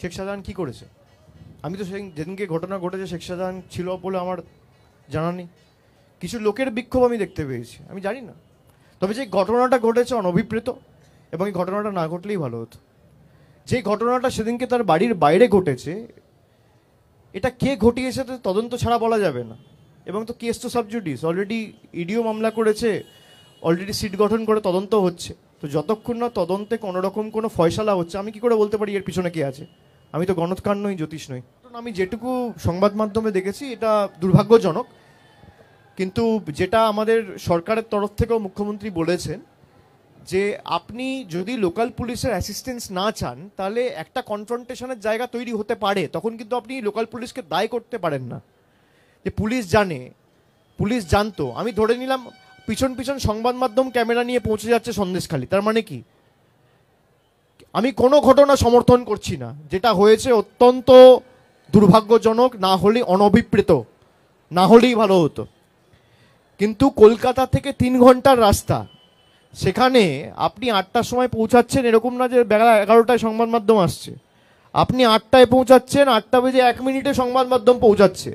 শেখ শাহজাহান কী করেছে আমি তো সেই যেদিনকে ঘটনা ঘটেছে শেখ শাহজাহান ছিল বলে আমার জানা নেই কিছু লোকের বিক্ষোভ আমি দেখতে পেয়েছি আমি জানি না তবে যে ঘটনাটা ঘটেছে অনভিপ্রেত এবং এই ঘটনাটা না ঘটলেই ভালো হতো যে ঘটনাটা সেদিনকে তার বাড়ির বাইরে ঘটেছে এটা কে ঘটিয়েছে তো তদন্ত ছাড়া বলা যাবে না এবং তো কেস তো সাবজুডিস অলরেডি ইডিও e মামলা করেছে অলরেডি সিট গঠন করে তদন্ত হচ্ছে তো যতক্ষণ না তদন্তে কোনোরকম কোনো ফয়সালা হচ্ছে আমি কি করে বলতে পারি এর পিছনে কে আছে আমি তো গণৎকার নই জ্যোতিষ নই আমি যেটুকু সংবাদ মাধ্যমে দেখেছি এটা দুর্ভাগ্যজনক কিন্তু যেটা আমাদের সরকারের তরফ থেকেও মুখ্যমন্ত্রী বলেছেন যে আপনি যদি লোকাল পুলিশের অ্যাসিস্ট্যান্স না চান তাহলে একটা কনফ্রন্টেশনের জায়গা তৈরি হতে পারে তখন কিন্তু আপনি লোকাল পুলিশকে দায় করতে পারেন না যে পুলিশ জানে পুলিশ জানতো আমি ধরে নিলাম পিছন পিছন সংবাদ মাধ্যম ক্যামেরা নিয়ে পৌঁছে যাচ্ছে সন্দেশখালি তার মানে কি আমি কোনো ঘটনা সমর্থন করছি না যেটা হয়েছে অত্যন্ত দুর্ভাগ্যজনক না হলে অনভিপ্রেত না হলেই ভালো হতো কিন্তু কলকাতা থেকে তিন ঘন্টার রাস্তা সেখানে আপনি আটটার সময় পৌঁছাচ্ছেন এরকম না যে বেলা এগারোটায় সংবাদ মাধ্যম আসছে আপনি আটটায় পৌঁছাচ্ছেন আটটা বেজে এক মিনিটে সংবাদ মাধ্যম পৌঁছাচ্ছে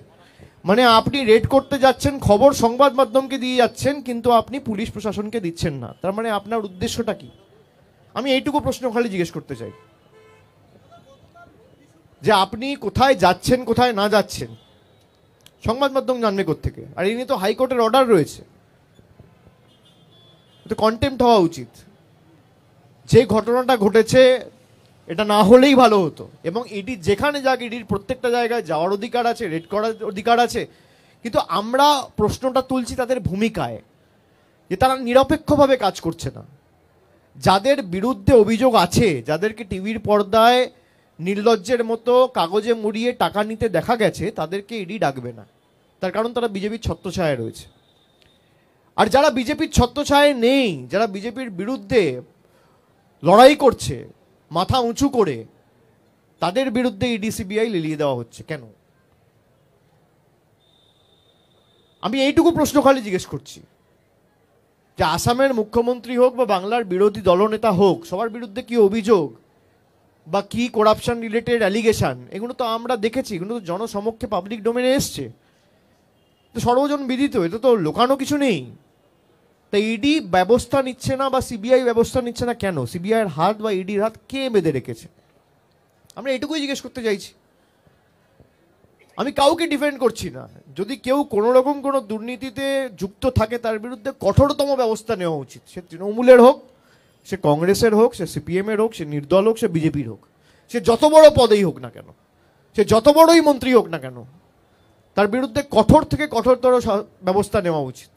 মানে আপনি রেড করতে যাচ্ছেন খবর সংবাদ মাধ্যমকে দিয়ে যাচ্ছেন কিন্তু আপনি পুলিশ প্রশাসনকে দিচ্ছেন না তার মানে আপনার উদ্দেশ্যটা কী আমি এইটুকু প্রশ্ন খালি জিজ্ঞেস করতে চাই যে আপনি কোথায় যাচ্ছেন কোথায় না যাচ্ছেন সংবাদ মাধ্যম জানবে থেকে আর এই নিয়ে তো হাইকোর্টের অর্ডার রয়েছে তো হওয়া উচিত যে ঘটনাটা ঘটেছে এটা না হলেই ভালো হতো এবং এটি যেখানে যাক এটির প্রত্যেকটা জায়গায় যাওয়ার অধিকার আছে রেড করার অধিকার আছে কিন্তু আমরা প্রশ্নটা তুলছি তাদের ভূমিকায় যে তারা নিরপেক্ষভাবে কাজ করছে না যাদের বিরুদ্ধে অভিযোগ আছে যাদেরকে টিভির পর্দায় নির্লজ্জের মতো কাগজে মুড়িয়ে টাকা নিতে দেখা গেছে তাদেরকে ইডি ডাকবে না তার কারণ তারা বিজেপির ছত্রছায়ায় রয়েছে আর যারা বিজেপির ছত্রছায়ায় নেই যারা বিজেপির বিরুদ্ধে লড়াই করছে মাথা উঁচু করে তাদের বিরুদ্ধে ইডি সিবিআই লিলিয়ে দেওয়া হচ্ছে কেন আমি এইটুকু প্রশ্ন খালি জিজ্ঞেস করছি আসামের মুখ্যমন্ত্রী হোক বা বাংলার বিরোধী দলনেতা হোক সবার বিরুদ্ধে কি অভিযোগ বা কি করাপশন রিলেটেড অ্যালিগেশন এগুলো তো আমরা দেখেছি এগুলো তো জনসমক্ষে পাবলিক ডোমেনে এসছে তো সর্বজন বিদিত এটা তো লোকানো কিছু নেই তা ইডি e ব্যবস্থা নিচ্ছে না বা সিবিআই ব্যবস্থা নিচ্ছে না কেন সিবিআইয়ের হাত বা ইডির e হাত কে বেঁধে রেখেছে আমরা এটুকুই জিজ্ঞেস করতে চাইছি আমি কাউকে ডিফেন্ড করছি না যদি কেউ কোনো রকম কোনো দুর্নীতিতে যুক্ত থাকে তার বিরুদ্ধে কঠোরতম ব্যবস্থা নেওয়া উচিত সে তৃণমূলের হোক সে কংগ্রেসের হোক সে সিপিএমের হোক সে নির্দল হোক সে বিজেপির হোক সে যত বড় পদেই হোক না কেন সে যত বড়ই মন্ত্রী হোক না কেন তার বিরুদ্ধে কঠোর থেকে কঠোরতর ব্যবস্থা নেওয়া উচিত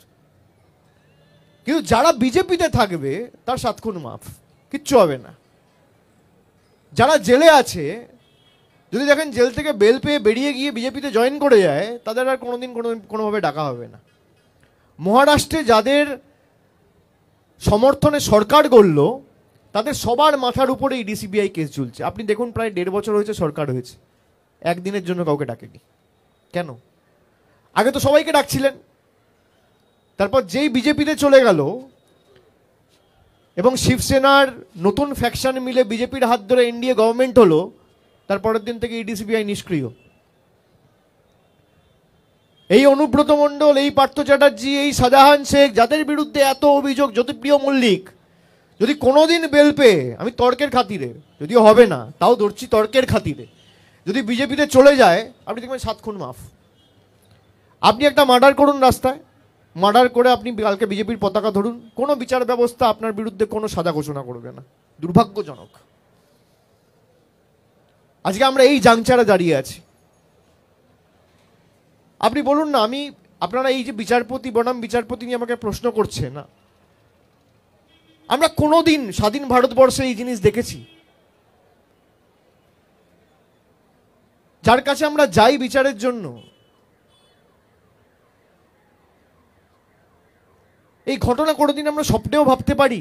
কিন্তু যারা বিজেপিতে থাকবে তার সাতক্ষণ মাফ কিচ্ছু হবে না যারা জেলে আছে যদি দেখেন জেল থেকে বেল পেয়ে বেরিয়ে গিয়ে বিজেপিতে জয়েন করে যায় তাদের আর কোনোদিন কোনো কোনোভাবে ডাকা হবে না মহারাষ্ট্রে যাদের সমর্থনে সরকার গড়ল তাদের সবার মাথার উপরে ইডি সিবিআই কেস চলছে আপনি দেখুন প্রায় দেড় বছর হয়েছে সরকার হয়েছে একদিনের জন্য কাউকে ডাকেনি কেন আগে তো সবাইকে ডাকছিলেন তারপর যেই বিজেপিতে চলে গেল এবং শিবসেনার নতুন ফ্যাকশন মিলে বিজেপির হাত ধরে এনডিএ গভর্নমেন্ট হলো তারপরের দিন থেকে ইডিসিবিআই e নিষ্ক্রিয় এই অনুব্রত মণ্ডল এই পার্থ চ্যাটার্জি এই সাজাহান শেখ যাদের বিরুদ্ধে এত অভিযোগ জ্যোতিপ্রিয় মল্লিক যদি কোনোদিন বেল পেয়ে আমি তর্কের খাতিরে যদিও হবে না তাও ধরছি তর্কের খাতিরে যদি বিজেপিতে চলে যায় আপনি দেখবেন সাত খুন মাফ আপনি একটা মার্ডার করুন রাস্তায় মার্ডার করে আপনি কালকে বিজেপির পতাকা ধরুন কোনো বিচার ব্যবস্থা আপনার বিরুদ্ধে কোনো সাজা ঘোষণা করবে না দুর্ভাগ্যজনক আজকে আমরা এই জাংচারা দাঁড়িয়ে আছি আপনি বলুন না আমি আপনারা এই যে বিচারপতি বনাম বিচারপতি নিয়ে আমাকে প্রশ্ন করছে না আমরা কোনোদিন স্বাধীন ভারতবর্ষে এই জিনিস দেখেছি যার কাছে আমরা যাই বিচারের জন্য এই ঘটনা কোনোদিন আমরা স্বপ্নেও ভাবতে পারি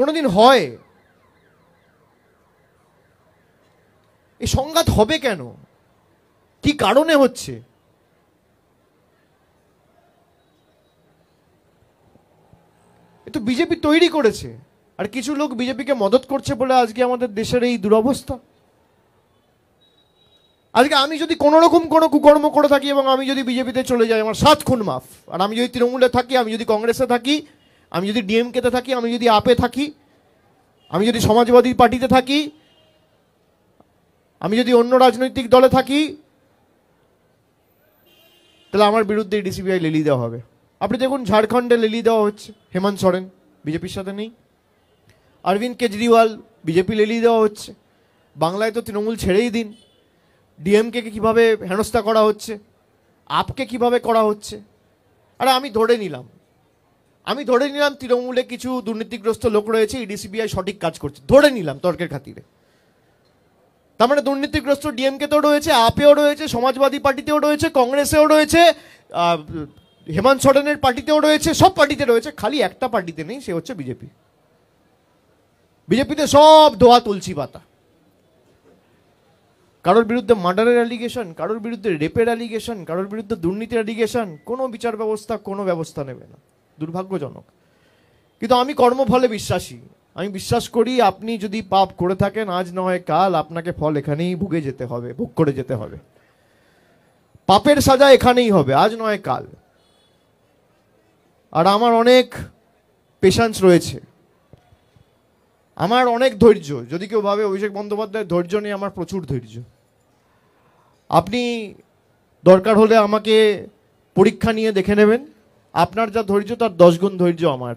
কোনোদিন হয় এই সংঘাত হবে কেন কি কারণে হচ্ছে এ তো বিজেপি তৈরি করেছে আর কিছু লোক বিজেপিকে মদত করছে বলে আজকে আমাদের দেশের এই দুরবস্থা আজকে আমি যদি কোনো রকম কোনো কুকর্ম করে থাকি এবং আমি যদি বিজেপিতে চলে যাই আমার সাত খুন মাফ আর আমি যদি তৃণমূলে থাকি আমি যদি কংগ্রেসে থাকি আমি যদি ডিএমকেতে থাকি আমি যদি আপে থাকি আমি যদি সমাজবাদী পার্টিতে থাকি আমি যদি অন্য রাজনৈতিক দলে থাকি তাহলে আমার বিরুদ্ধে ডিসিবিআই লেলি দেওয়া হবে আপনি দেখুন ঝাড়খণ্ডে লেলি দেওয়া হচ্ছে হেমন্ত সরেন বিজেপির সাথে নেই অরবিন্দ কেজরিওয়াল বিজেপি লেলি দেওয়া হচ্ছে বাংলায় তো তৃণমূল ছেড়েই দিন ডিএমকে কীভাবে হেনস্থা করা হচ্ছে আপকে কিভাবে করা হচ্ছে আরে আমি ধরে নিলাম আমি ধরে নিলাম তৃণমূলে কিছু দুর্নীতিগ্রস্ত লোক রয়েছে সিবিআই সঠিক কাজ করছে ধরে নিলাম তর্কের খাতিরে তার মানে দুর্নীতিগ্রস্ত ডিএমকে তো রয়েছে আপেও রয়েছে সমাজবাদী পার্টিতেও রয়েছে কংগ্রেসেও রয়েছে হেমন্ত সরেনের পার্টিতেও রয়েছে সব পার্টিতে রয়েছে খালি একটা পার্টিতে নেই সে হচ্ছে বিজেপি বিজেপিতে সব ধোয়া তুলসী পাতা কারোর বিরুদ্ধে মার্ডারের অ্যালিগেশন কারোর বিরুদ্ধে রেপের অ্যালিগেশন কারোর বিরুদ্ধে দুর্নীতির অ্যালিগেশন কোনো বিচার ব্যবস্থা কোনো ব্যবস্থা নেবে না দুর্ভাগ্যজনক কিন্তু আমি কর্মফলে বিশ্বাসী আমি বিশ্বাস করি আপনি যদি পাপ করে থাকেন আজ নয় কাল আপনাকে ফল এখানেই ভুগে যেতে হবে ভোগ করে যেতে হবে পাপের সাজা এখানেই হবে আজ নয় কাল আর আমার অনেক পেশান্স রয়েছে আমার অনেক ধৈর্য যদি কেউ ভাবে অভিষেক বন্দ্যোপাধ্যায় ধৈর্য নিয়ে আমার প্রচুর ধৈর্য আপনি দরকার হলে আমাকে পরীক্ষা নিয়ে দেখে নেবেন আপনার যা ধৈর্য তার দশগুণ ধৈর্য আমার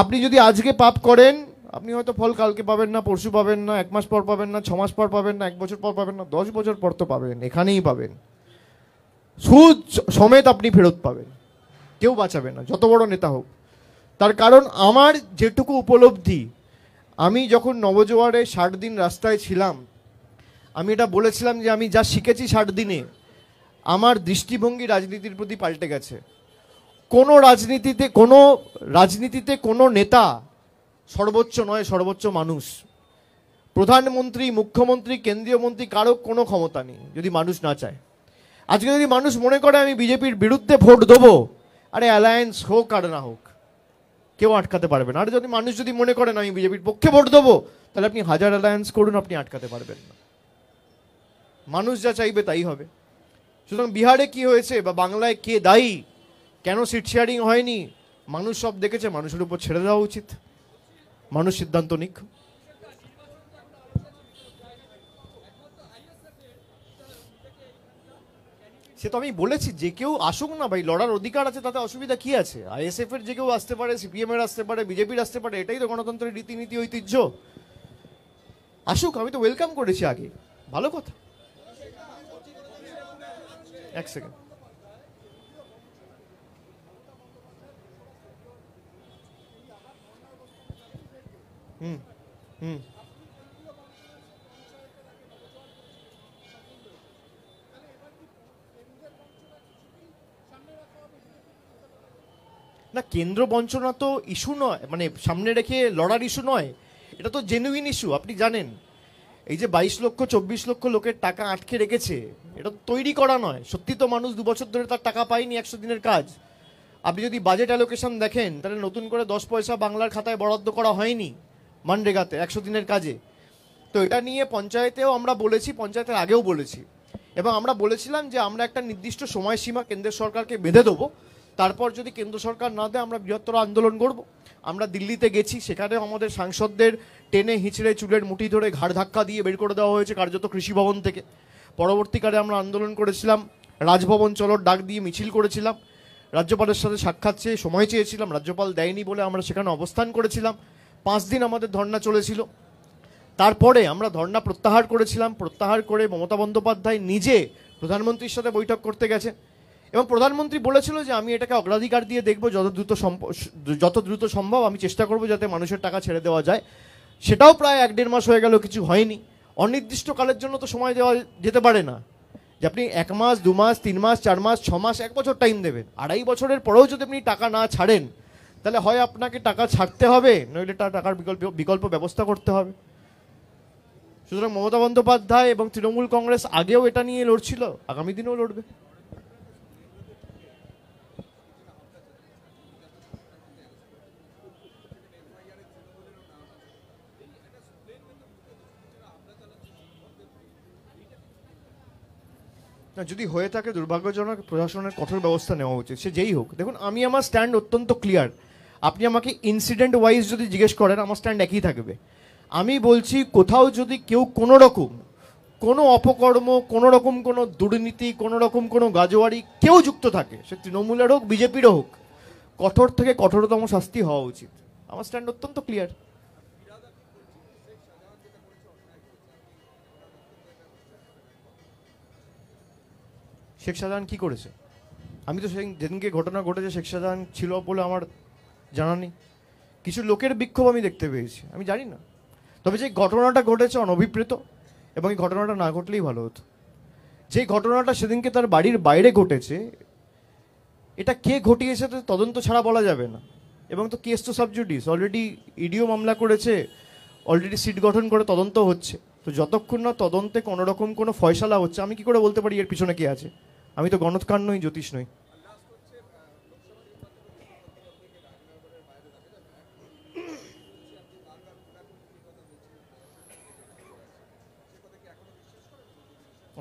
আপনি যদি আজকে পাপ করেন আপনি হয়তো ফল কালকে পাবেন না পরশু পাবেন না এক মাস পর পাবেন না ছ মাস পর পাবেন না এক বছর পর পাবেন না দশ বছর পর তো পাবেন এখানেই পাবেন সুদ সমেত আপনি ফেরত পাবেন কেউ বাঁচাবে না যত বড় নেতা হোক তার কারণ আমার যেটুকু উপলব্ধি আমি যখন নবজোয়ারে ষাট দিন রাস্তায় ছিলাম আমি এটা বলেছিলাম যে আমি যা শিখেছি ষাট দিনে আমার দৃষ্টিভঙ্গি রাজনীতির প্রতি পাল্টে গেছে কোনো রাজনীতিতে কোনো রাজনীতিতে কোনো নেতা সর্বোচ্চ নয় সর্বোচ্চ মানুষ প্রধানমন্ত্রী মুখ্যমন্ত্রী কেন্দ্রীয় মন্ত্রী কারো কোনো ক্ষমতা নেই যদি মানুষ না চায় আজকে যদি মানুষ মনে করে আমি বিজেপির বিরুদ্ধে ভোট দেবো আরে অ্যালায়েন্স হোক আর না হোক কেউ আটকাতে পারবেন আর যদি মানুষ যদি মনে করেন আমি বিজেপির পক্ষে ভোট দেবো তাহলে আপনি হাজার অ্যালায়েন্স করুন আপনি আটকাতে পারবেন না মানুষ যা চাইবে তাই হবে সুতরাং বিহারে কি হয়েছে বা বাংলায় কে দায়ী কেন সিট শেয়ারিং হয়নি মানুষ সব দেখেছে মানুষের উপর ছেড়ে দেওয়া উচিত মানুষ সিদ্ধান্ত নিক সে তো আমি বলেছি যে কেউ আসুক না ভাই লড়ার অধিকার আছে তাতে অসুবিধা কি আছে আইএসএফ এর যে কেউ আসতে পারে সিপিএম এর আসতে পারে বিজেপির আসতে পারে এটাই তো গণতন্ত্রের রীতিনীতি ঐতিহ্য আসুক আমি তো ওয়েলকাম করেছি আগে ভালো কথা এক সেকেন্ড হুম হুম না কেন্দ্র বঞ্চনা তো ইস্যু নয় মানে সামনে রেখে লড়ার ইস্যু নয় এটা তো জেনুইন ইস্যু আপনি জানেন এই যে বাইশ লক্ষ চব্বিশ লক্ষ লোকের টাকা আটকে রেখেছে এটা তৈরি করা নয় সত্যি তো মানুষ দু বছর ধরে তার টাকা পায়নি একশো দিনের কাজ আপনি যদি বাজেট অ্যালোকেশন দেখেন তাহলে নতুন করে দশ পয়সা বাংলার খাতায় বরাদ্দ করা হয়নি মানরেগাতে একশো দিনের কাজে তো এটা নিয়ে পঞ্চায়েতেও আমরা বলেছি পঞ্চায়েতের আগেও বলেছি এবং আমরা বলেছিলাম যে আমরা একটা নির্দিষ্ট সময়সীমা কেন্দ্রের সরকারকে বেঁধে দেবো তারপর যদি কেন্দ্র সরকার না দেয় আমরা বৃহত্তর আন্দোলন করব আমরা দিল্লিতে গেছি সেখানেও আমাদের সাংসদদের টেনে হিঁচড়ে চুলের মুঠি ধরে ঘাড় ধাক্কা দিয়ে বের করে দেওয়া হয়েছে কার্যত কৃষি ভবন থেকে পরবর্তীকালে আমরা আন্দোলন করেছিলাম রাজভবন চলোর ডাক দিয়ে মিছিল করেছিলাম রাজ্যপালের সাথে সাক্ষাৎ চেয়ে সময় চেয়েছিলাম রাজ্যপাল দেয়নি বলে আমরা সেখানে অবস্থান করেছিলাম পাঁচ দিন আমাদের ধর্না চলেছিল তারপরে আমরা ধর্না প্রত্যাহার করেছিলাম প্রত্যাহার করে মমতা বন্দ্যোপাধ্যায় নিজে প্রধানমন্ত্রীর সাথে বৈঠক করতে গেছে এবং প্রধানমন্ত্রী বলেছিল যে আমি এটাকে অগ্রাধিকার দিয়ে দেখব যত দ্রুত যত দ্রুত সম্ভব আমি চেষ্টা করব যাতে মানুষের টাকা ছেড়ে দেওয়া যায় সেটাও প্রায় এক দেড় মাস হয়ে গেল কিছু হয়নি অনির্দিষ্টকালের জন্য তো সময় দেওয়া যেতে পারে না যে আপনি এক মাস দু মাস তিন মাস চার মাস ছ মাস এক বছর টাইম দেবেন আড়াই বছরের পরেও যদি আপনি টাকা না ছাড়েন তাহলে হয় আপনাকে টাকা ছাড়তে হবে নইলে তার টাকার বিকল্প বিকল্প ব্যবস্থা করতে হবে সুতরাং মমতা বন্দ্যোপাধ্যায় এবং তৃণমূল কংগ্রেস আগেও এটা নিয়ে লড়ছিল আগামী দিনেও লড়বে না যদি হয়ে থাকে দুর্ভাগ্যজনক প্রশাসনের কঠোর ব্যবস্থা নেওয়া উচিত সে যেই হোক দেখুন আমি আমার স্ট্যান্ড অত্যন্ত ক্লিয়ার আপনি আমাকে ইনসিডেন্ট ওয়াইজ যদি জিজ্ঞেস করেন আমার স্ট্যান্ড একই থাকবে আমি বলছি কোথাও যদি কেউ কোনো রকম কোনো অপকর্ম কোনো রকম কোনো দুর্নীতি কোনো রকম কোনো গাজোয়ারি কেউ যুক্ত থাকে সে তৃণমূলের হোক বিজেপির হোক কঠোর থেকে কঠোরতম শাস্তি হওয়া উচিত আমার স্ট্যান্ড অত্যন্ত ক্লিয়ার শেখ শাহজাহান কি করেছে আমি তো সেদিন যেদিনকে ঘটনা ঘটেছে শেখ শাহজাহান ছিল বলে আমার জানা নেই কিছু লোকের বিক্ষোভ আমি দেখতে পেয়েছি আমি জানি না তবে যে ঘটনাটা ঘটেছে অনভিপ্রেত এবং এই ঘটনাটা না ঘটলেই ভালো হতো যে ঘটনাটা সেদিনকে তার বাড়ির বাইরে ঘটেছে এটা কে ঘটিয়েছে তো তদন্ত ছাড়া বলা যাবে না এবং তো কেস তো সাবজুডিস অলরেডি ইডিও e মামলা করেছে অলরেডি সিট গঠন করে তদন্ত হচ্ছে তো যতক্ষণ না তদন্তে কোনোরকম কোনো ফয়সালা হচ্ছে আমি কি করে বলতে পারি এর পিছনে কে আছে আমি তো গণৎকার নই জ্যোতিষ নই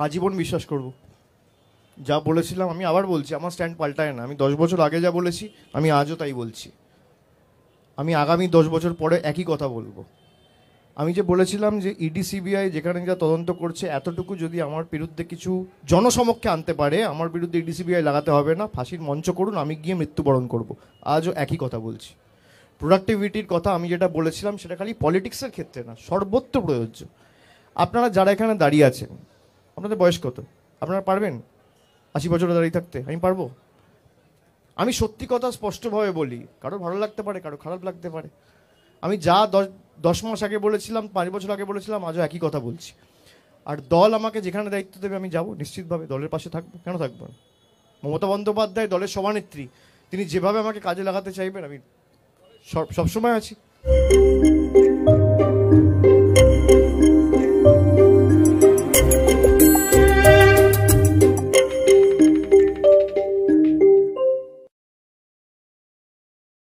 আজীবন বিশ্বাস করব যা বলেছিলাম আমি আবার বলছি আমার স্ট্যান্ড পাল্টায় না আমি দশ বছর আগে যা বলেছি আমি আজও তাই বলছি আমি আগামী দশ বছর পরে একই কথা বলবো আমি যে বলেছিলাম যে ইডি e সিবিআই যেখানে যা তদন্ত করছে এতটুকু যদি আমার বিরুদ্ধে কিছু জনসমক্ষে আনতে পারে আমার বিরুদ্ধে ইডি e সিবিআই লাগাতে হবে না ফাঁসির মঞ্চ করুন আমি গিয়ে মৃত্যুবরণ করব আজও একই কথা বলছি প্রোডাক্টিভিটির কথা আমি যেটা বলেছিলাম সেটা খালি পলিটিক্সের ক্ষেত্রে না সর্বত্র প্রযোজ্য আপনারা যারা এখানে দাঁড়িয়ে আছেন আপনাদের বয়স কত আপনারা পারবেন আশি বছরে দাঁড়িয়ে থাকতে আমি পারবো আমি সত্যি কথা স্পষ্টভাবে বলি কারো ভালো লাগতে পারে কারো খারাপ লাগতে পারে আমি যা দশ দশ মাস আগে বলেছিলাম পাঁচ বছর আগে বলেছিলাম আজও একই কথা বলছি আর দল আমাকে যেখানে দায়িত্ব দেবে আমি যাব নিশ্চিতভাবে দলের পাশে থাকবো কেন থাকবো না মমতা বন্দ্যোপাধ্যায় দলের সভানেত্রী তিনি যেভাবে আমাকে কাজে লাগাতে চাইবেন আমি সব সবসময় আছি